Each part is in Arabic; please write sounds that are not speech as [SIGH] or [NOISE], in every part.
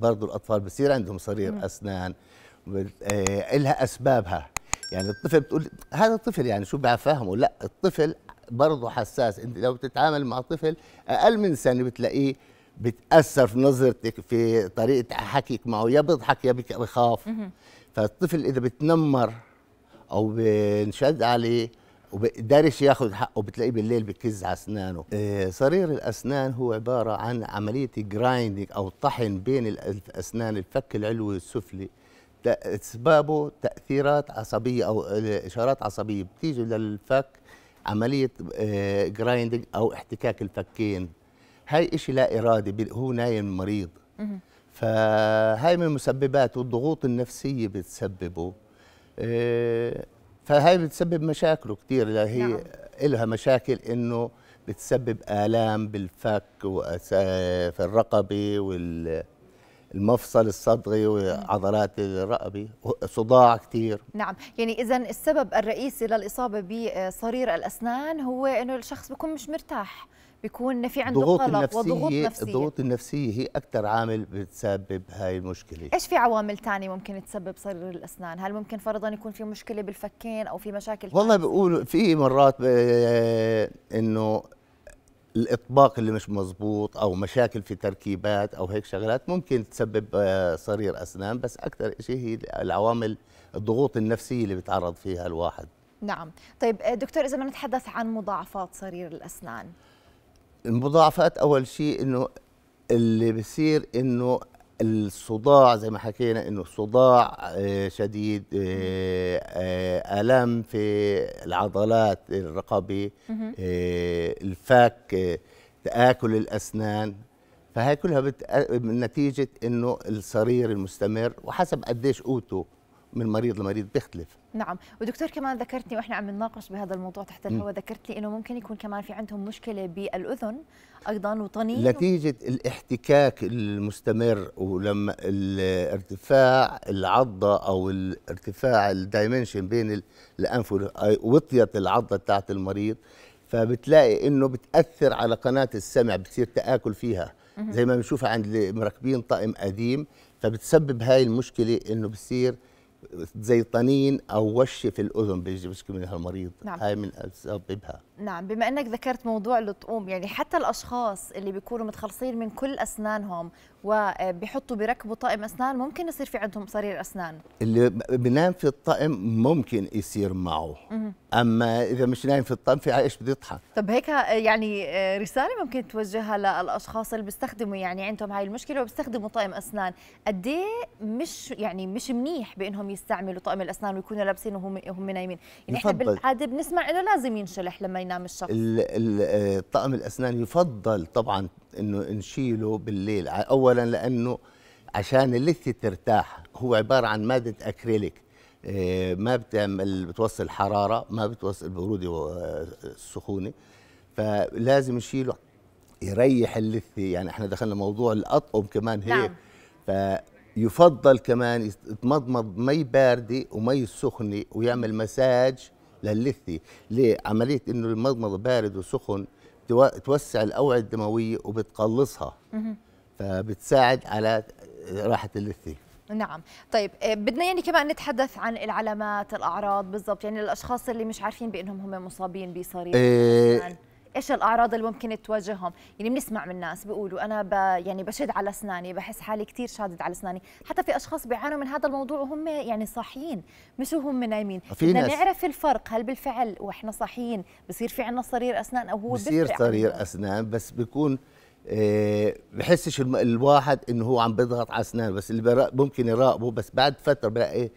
برضو الأطفال بصير عندهم صرير مم. أسنان آه، لها أسبابها يعني الطفل بتقول هذا الطفل يعني شو بفهمه لا الطفل برضه حساس انت لو بتتعامل مع طفل اقل من سنه بتلاقيه بتاثر في نظرتك في طريقه حكيك معه يا بيضحك يا بخاف فالطفل اذا بتنمر او بنشد عليه ودارس ياخذ حقه بتلاقيه بالليل بكز على اسنانه آه، صرير الاسنان هو عباره عن عمليه جرايندنج او طحن بين الاسنان الفك العلوي والسفلي اسبابه تاثيرات عصبيه او آه، اشارات عصبيه بتيجي للفك عمليه جرايندنج آه، او احتكاك الفكين هاي شيء لا ارادي هو نايم مريض فهاي من مسبباته الضغوط النفسيه بتسببه فهي بتسبب مشاكله كثير كتير هي نعم. إلها مشاكل إنه بتسبب آلام بالفك في الرقبة والمفصل الصدغي وعضلات الرقبة صداع كثير نعم يعني إذا السبب الرئيسي للإصابة بصرير الأسنان هو إنه الشخص بيكون مش مرتاح بيكون في عنده ضغوط قلق وضغوط نفسيه الضغوط النفسيه هي اكثر عامل بتسبب هاي المشكله ايش في عوامل ثانيه ممكن تسبب صرير الاسنان هل ممكن فرضا يكون في مشكله بالفكين او في مشاكل والله بقول في مرات انه الاطباق اللي مش مزبوط او مشاكل في تركيبات او هيك شغلات ممكن تسبب آه، صرير اسنان بس اكثر شيء هي العوامل الضغوط النفسيه اللي بيتعرض فيها الواحد نعم طيب آه، دكتور اذا بدنا نتحدث عن مضاعفات صرير الاسنان المضاعفات اول شيء انه اللي بصير انه الصداع زي ما حكينا انه الصداع آه، شديد آه، آه، الام في العضلات الرقبه الفك تاكل الاسنان فهي كلها بت... نتيجه انه الصرير المستمر وحسب قديش قوته من مريض لمريض بيختلف نعم ودكتور كمان ذكرتني واحنا عم نناقش بهذا الموضوع تحت الهواء ذكرت لي انه ممكن يكون كمان في عندهم مشكله بالاذن ايضا وطنين نتيجه و... الاحتكاك المستمر ولما ارتفاع العضه او ارتفاع الدايمنشن بين الانف وطيه العضه بتاعت المريض فبتلاقي انه بتاثر على قناه السمع بتصير تاكل فيها زي ما بنشوفها عند مركبين طقم قديم فبتسبب هاي المشكله انه بصير زي طنين او وش في الاذن بيجي منها المريض نعم. هاي من اسبابها نعم بما انك ذكرت موضوع اللطقوم يعني حتى الاشخاص اللي بيكونوا متخلصين من كل اسنانهم وبيحطوا بيركبوا طقم اسنان ممكن يصير في عندهم صرير اسنان اللي بنام في الطقم ممكن يصير معه اما اذا مش نايم في الطقم في ايش بده يضحك طب هيك آه، يعني آه، رساله ممكن توجهها للاشخاص اللي بيستخدموا يعني عندهم هاي المشكله وبيستخدموا طقم اسنان قد إيه مش يعني مش منيح بانهم يستعملوا طقم الاسنان ويكونوا لابسينه وهم نايمين يعني احنا بالعاده بنسمع انه لازم ينشلح لما انام الشخص الطقم آه، الاسنان يفضل طبعا انه نشيله بالليل اولا لانه عشان اللثه ترتاح هو عباره عن ماده اكريليك آه، ما بتعمل بتوصل حراره ما بتوصل بروده والسخونه آه، فلازم نشيله يريح اللثه يعني احنا دخلنا موضوع الاطقم كمان هيك نعم. فيفضل كمان يتمضمض مي بارده ومي سخنه ويعمل مساج لللثي لعمليه انه المضمض بارد وسخن توسع الاوعيه الدمويه وبتقلصها فبتساعد على راحه اللثي نعم طيب آه، بدنا يعني كمان نتحدث عن العلامات الاعراض بالضبط يعني الاشخاص اللي مش عارفين بانهم هم مصابين بصريح إيه ايش الاعراض اللي ممكن تواجههم يعني بنسمع من ناس بيقولوا انا ب... يعني بشد على اسناني بحس حالي كثير شادد على اسناني حتى في اشخاص بيعانوا من هذا الموضوع وهم يعني صاحيين مش وهم نايمين بدنا نعرف الفرق هل بالفعل واحنا صاحيين بصير في عندنا صرير اسنان او هو بصير صرير اسنان بس بيكون إيه بحسش الواحد انه هو عم بيضغط على اسنانه بس اللي ممكن يراقبه بس بعد فتره بلاقي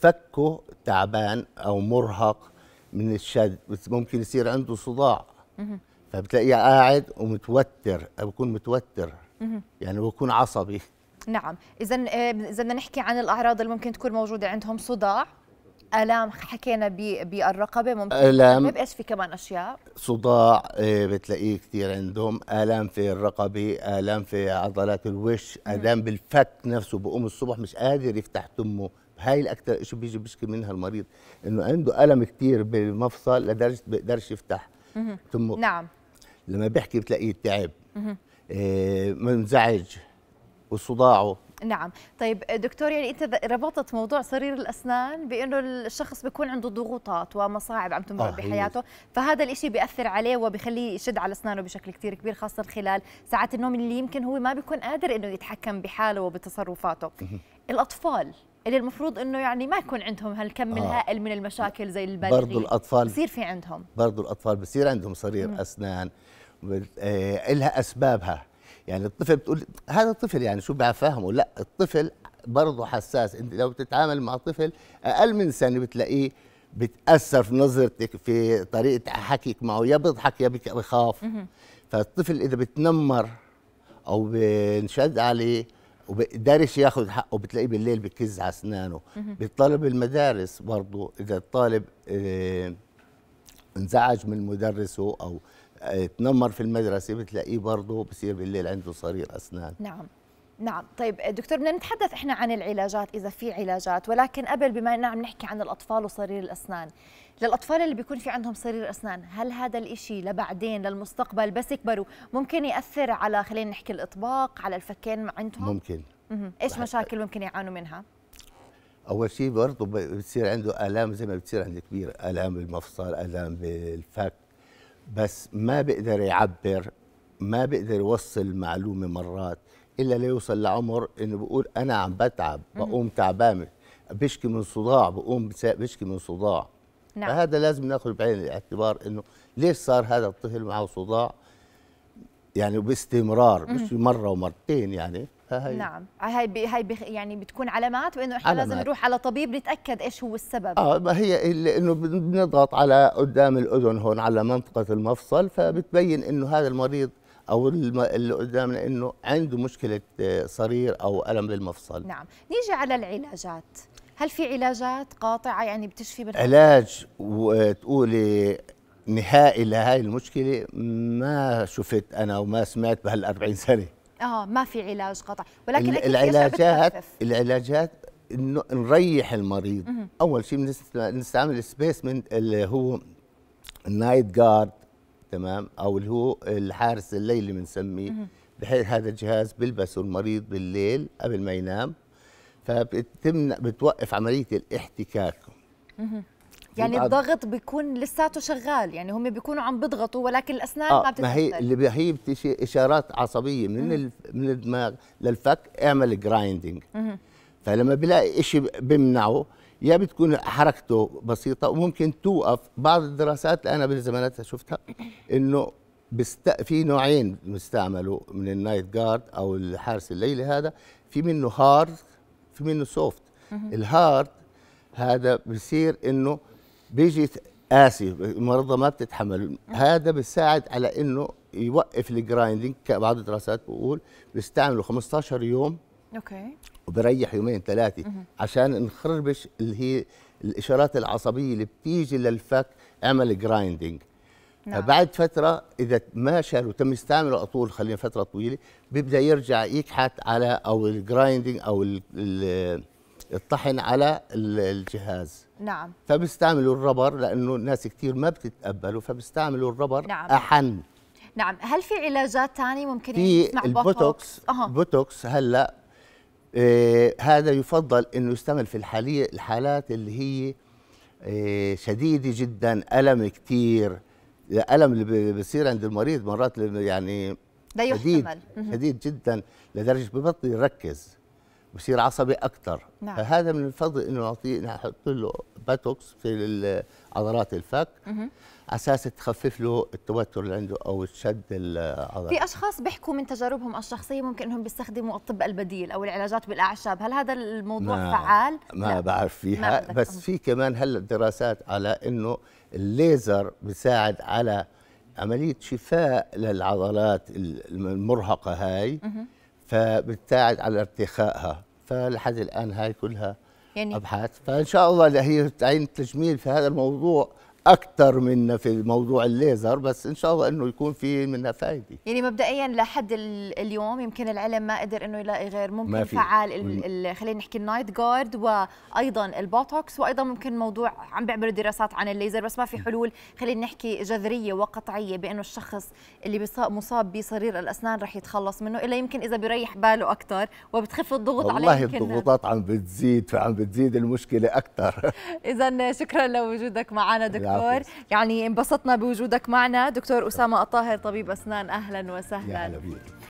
فكه تعبان او مرهق من الشد بس ممكن يصير عنده صداع فبتلاقيه قاعد ومتوتر او بكون متوتر يعني بكون عصبي نعم اذا اذا بدنا نحكي عن الاعراض اللي ممكن تكون موجوده عندهم صداع الام حكينا بالرقبه ممكن الام ايش في كمان اشياء صداع آه، بتلاقيه كثير عندهم الام في الرقبه الام في عضلات الوش الام بالفك نفسه بقوم الصبح مش قادر يفتح تمه هاي الاكثر شيء بيجي بيشكي منها المريض انه عنده الم كثير بالمفصل لدرجه بيقدرش يفتح ثم نعم لما بيحكي بتلاقيه تعب آه، منزعج وصداعه نعم طيب دكتور يعني انت ربطت موضوع سرير الاسنان بانه الشخص بيكون عنده ضغوطات ومصاعب عم تمر آه بحياته فهذا الشيء بياثر عليه وبخليه يشد على اسنانه بشكل كثير كبير خاصه خلال ساعات النوم اللي يمكن هو ما بيكون قادر انه يتحكم بحاله وبتصرفاته الاطفال اللي المفروض انه يعني ما يكون عندهم هالكم آه. الهائل من المشاكل زي البالغين برضه الاطفال بصير في عندهم برضه الاطفال بصير عندهم صرير مم. اسنان آه لها اسبابها يعني الطفل بتقول هذا طفل يعني شو بفهمه لا الطفل برضه حساس انت لو بتتعامل مع طفل اقل من سنه بتلاقيه بتاثر في نظرتك في طريقه حكيك معه يا بيضحك يا بخاف فالطفل اذا بتنمر او بنشد عليه ودارش ياخذ حقه بتلاقيه بالليل بكز على اسنانه بطلب المدارس برضه اذا الطالب آه، انزعج من مدرسه او آه، تنمر في المدرسه بتلاقيه برضه بصير بالليل عنده صرير اسنان نعم نعم طيب دكتور بدنا نتحدث احنا عن العلاجات اذا في علاجات ولكن قبل بما اننا عم نحكي عن الاطفال وصرير الاسنان للاطفال اللي بيكون في عندهم صرير اسنان هل هذا الإشي لبعدين للمستقبل بس يكبروا ممكن ياثر على خلينا نحكي الاطباق على الفكين عندهم ممكن ايش مشاكل ممكن يعانوا منها اول شيء برضه بتصير عنده الام زي ما بتصير عند الكبير الام بالمفصل الام بالفك بس ما بيقدر يعبر ما بيقدر يوصل المعلومه مرات الا ليوصل لعمر انه بيقول انا عم بتعب بقوم تعبان بشكي من صداع بقوم بشكي من صداع نعم. فهذا لازم ناخذ بعين الاعتبار انه ليش صار هذا الطفل معه صداع يعني باستمرار مش مره ومرتين يعني فهي نعم هاي بي هاي بي يعني بتكون علامات وانه احنا علامات. لازم نروح على طبيب نتاكد ايش هو السبب اه ما هي انه بنضغط على قدام الاذن هون على منطقه المفصل فبتبين انه هذا المريض او اللي قدامنا انه عنده مشكله آه، صرير او الم بالمفصل نعم نيجي على العلاجات هل في علاجات قاطعه يعني بتشفي بالحق؟ علاج وتقولي نهائي لهي المشكله ما شفت انا وما سمعت بهال 40 سنه اه ما في علاج قطع ولكن العلاجات العلاجات انه نريح المريض اول شيء بنستعمل سبيس من اللي هو النايت جارد تمام او اللي هو الحارس الليلي بنسميه بحيث هذا الجهاز بلبسه المريض بالليل قبل ما ينام فبتمنع بتوقف عمليه الاحتكاك يعني الضغط بيكون لساته شغال يعني هم بيكونوا عم بيضغطوا ولكن الاسنان آه ما بتتحرك ما هي اللي هي بتشي اشارات عصبيه من من الدماغ للفك اعمل جرايندنج فلما بلاقي شيء بمنعه يا بتكون حركته بسيطه وممكن توقف بعض الدراسات انا بالزمانات شفتها انه بست... في نوعين مستعملوا من النايت جارد او الحارس الليلي هذا في منه هارد في منه سوفت الهارد هذا بصير انه بيجي قاسي المرضى ما بتتحمل هذا بيساعد على انه يوقف الجرايندنج بعض الدراسات بقول بيستعملوا 15 يوم اوكي وبريح يومين ثلاثه عشان نخربش اللي هي الاشارات العصبيه اللي بتيجي للفك اعمل جرايندنج نعم. بعد فترة إذا ما شالوا تم استعمله أطول خلينا فترة طويلة بيبدأ يرجع يكحت على أو الجرايندنج أو الطحن على الجهاز نعم فبيستعملوا الربر لأنه الناس كثير ما بتتقبله فبيستعملوا الربر نعم. أحن نعم هل في علاجات ثانيه ممكن في البوتوكس بوتوكس, أه. بوتوكس هلا آه، هذا يفضل انه يستعمل في الحالية الحالات اللي هي آه، شديده جدا الم كثير الم اللي بصير عند المريض مرات يعني لا يحتمل شديد, شديد جدا لدرجه ببطل يركز بصير عصبي اكثر نعم. فهذا من الفضل انه نعطيه نحط له باتوكس في عضلات الفك على اساس تخفف له التوتر اللي عنده او تشد العضلات في اشخاص بيحكوا من تجاربهم الشخصيه ممكن انهم بيستخدموا الطب البديل او العلاجات بالاعشاب هل هذا الموضوع ما فعال ما لا. بعرف فيها ما بس في كمان هلا دراسات على انه الليزر بيساعد على عمليه شفاء للعضلات المرهقه هاي فبتساعد على ارتخائها فلحد الان هاي كلها يعني ابحاث فان شاء الله هي تعين التجميل في هذا الموضوع اكثر منا في موضوع الليزر بس ان شاء الله انه يكون في منها فائده يعني مبدئيا لحد اليوم يمكن العلم ما قدر انه يلاقي غير ممكن فعال خلينا نحكي النايت جارد وايضا البوتوكس وايضا ممكن موضوع عم بيعملوا دراسات عن الليزر بس ما في حلول خلينا نحكي جذريه وقطعيه بانه الشخص اللي مصاب بصرير الاسنان رح يتخلص منه الا يمكن اذا بيريح باله اكثر وبتخف الضغوط عليه والله الضغوطات عم بتزيد فعم بتزيد المشكله اكثر [LAUGHS] اذا شكرا لوجودك معنا دكتور دكتور يعني انبسطنا بوجودك معنا دكتور أسامة الطاهر طبيب أسنان أهلا وسهلا يا